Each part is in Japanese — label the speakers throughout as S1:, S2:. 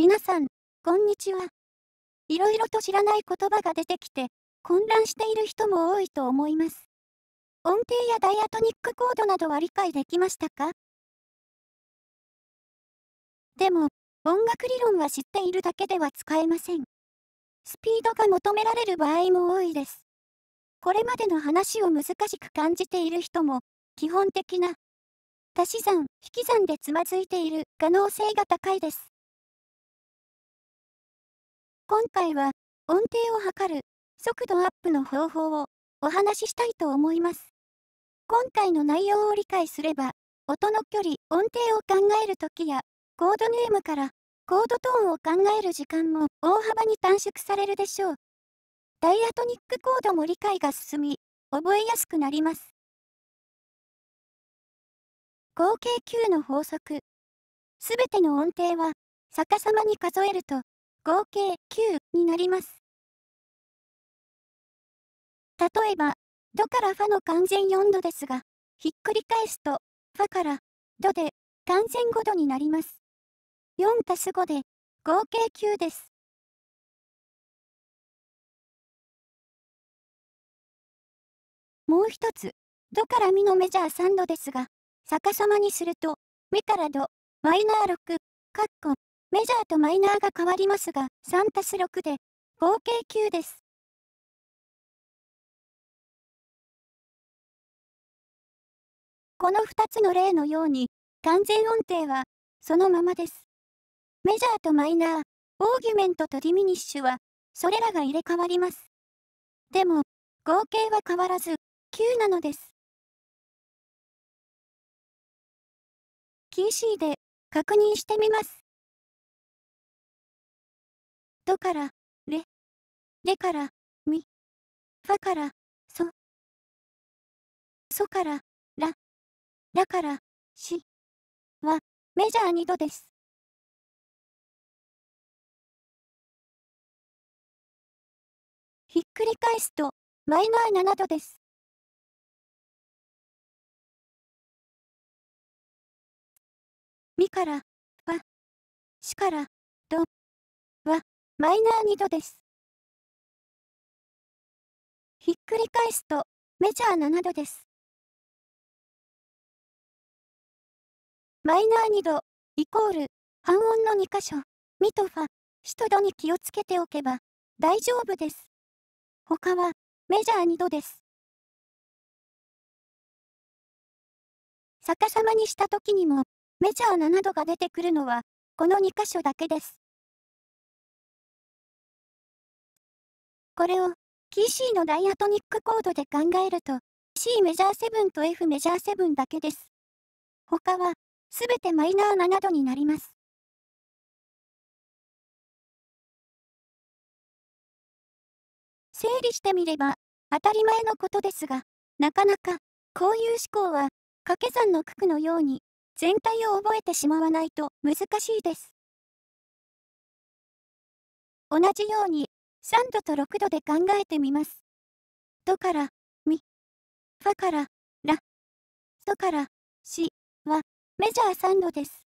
S1: 皆さん、こんにちは。いろいろと知らない言葉が出てきて、混乱している人も多いと思います。音程やダイアトニックコードなどは理解できましたかでも、音楽理論は知っているだけでは使えません。スピードが求められる場合も多いです。これまでの話を難しく感じている人も、基本的な、足し算、引き算でつまずいている可能性が高いです。今回は音程を測る速度アップの方法をお話ししたいと思います。今回の内容を理解すれば、音の距離、音程を考える時や、コードネームからコードトーンを考える時間も大幅に短縮されるでしょう。ダイアトニックコードも理解が進み、覚えやすくなります。合計9の法則。すべての音程は逆さまに数えると合計9になります。例えば、ドからファの完全4度ですが、ひっくり返すと、ファからドで完全5度になります。4たす5で合計9です。もう一つ、ドからミのメジャー3度ですが、逆さまにすると、ミからド、マイナー6、カッコ、メジャーとマイナーが変わりますが、3たす6で、合計9です。この2つの例のように、完全音程は、そのままです。メジャーとマイナー、オーギュメントとディミニッシュは、それらが入れ替わります。でも、合計は変わらず、9なのです。キー C で、確認してみます。ドから、レ、レから、ミ、ファから、ソ、ソから、ラ、ラから、シ、は、メジャー2度です。ひっくり返すと、マイナー7度です。みから、ファ、シから、ド。マイナー2度です。ひっくり返すと、メジャー7度です。マイナー2度、イコール、半音の2箇所、ミとファ、シとドに気をつけておけば、大丈夫です。他は、メジャー2度です。逆さまにした時にも、メジャー7度が出てくるのは、この2箇所だけです。これを PC のダイアトニックコードで考えると C メジャー7と F メジャー7だけです。他はすべてマイナー7度になります。整理してみれば当たり前のことですが、なかなかこういう思考は掛け算の九九のように全体を覚えてしまわないと難しいです。同じように3度と6度で考えてみます。ドから、ミ、ファから、ラ、ソから、シはメジャー3度です。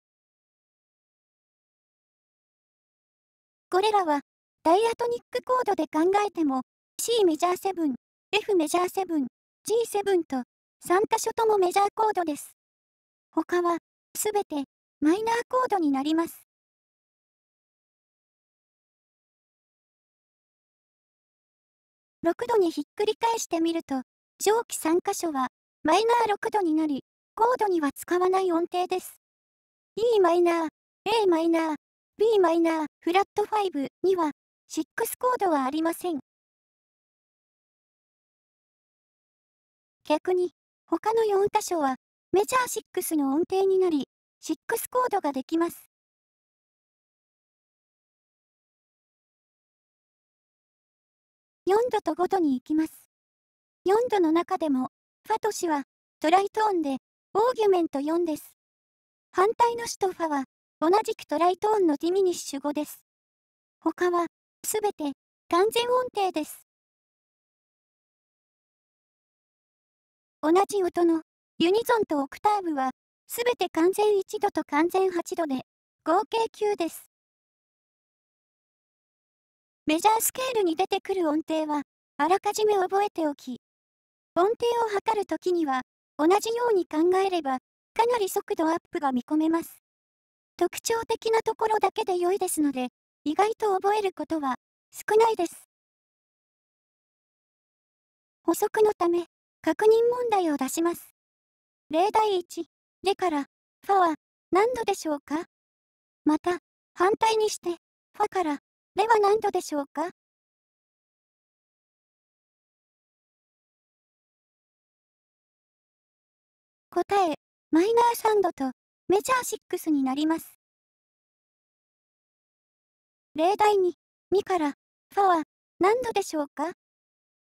S1: これらはダイアトニックコードで考えても C メジャー7、F メジャー7、G7 と3箇所ともメジャーコードです。他はすべてマイナーコードになります。6度にひっくり返してみると、上記3箇所は、マイナー6度になり、コードには使わない音程です。E マイナー、A マイナー、B マイナー、フラット5には、6コードはありません。逆に、他の4箇所は、メジャー6の音程になり、6コードができます。4度と5度に行きます。4度の中でも、ファとシはトライトーンで、オーギュメント4です。反対のシとファは、同じくトライトーンのディミニッシュ5です。他は、すべて、完全音程です。同じ音の、ユニゾンとオクターブは、すべて完全1度と完全8度で、合計9です。メジャースケールに出てくる音程は、あらかじめ覚えておき、音程を測るときには、同じように考えれば、かなり速度アップが見込めます。特徴的なところだけで良いですので、意外と覚えることは少ないです。補足のため、確認問題を出します。例題1、でから、ファは何度でしょうかまた、反対にして、ファから、れは何度でしょうか答え、マイナー3度とメジャー6になります。例題に、2からファは何度でしょうか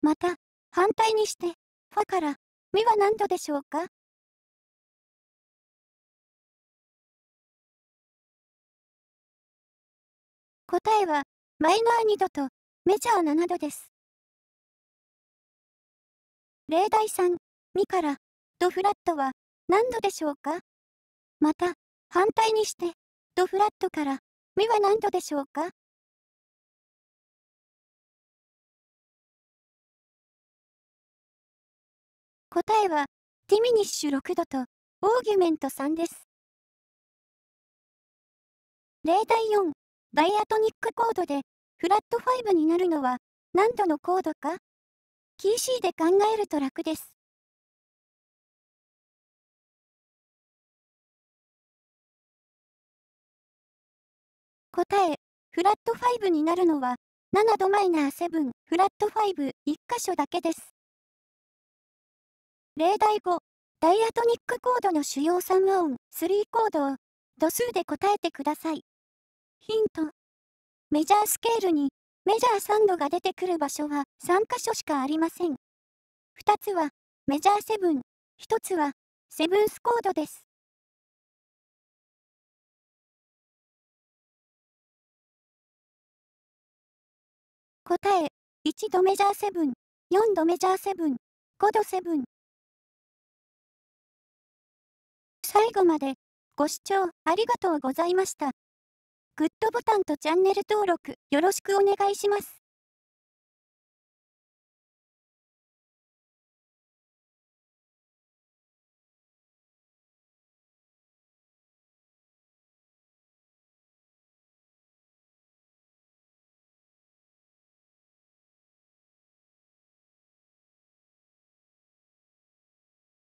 S1: また、反対にして、ファからミは何度でしょうか答えはマイナー2度とメジャー7度です。例題3、2からドフラットは何度でしょうかまた、反対にしてドフラットからミは何度でしょうか答えは、ディミニッシュ6度とオーギュメント3です。例題4、ダイアトニックコードでフラット5になるのは何度のコードかキー C で考えると楽です。答え、フラット5になるのは7度マイナー7フラット51箇所だけです。例題5、ダイアトニックコードの主要3音3コードを度数で答えてください。ヒント。メジャースケールにメジャー3度が出てくる場所は3箇所しかありません。2つはメジャーセブン、1つはセブンスコードです。答え、1度メジャーセブン、4度メジャーセブン、5度セブン。最後までご視聴ありがとうございました。グッドボタンとチャンネル登録よろしくお願いします。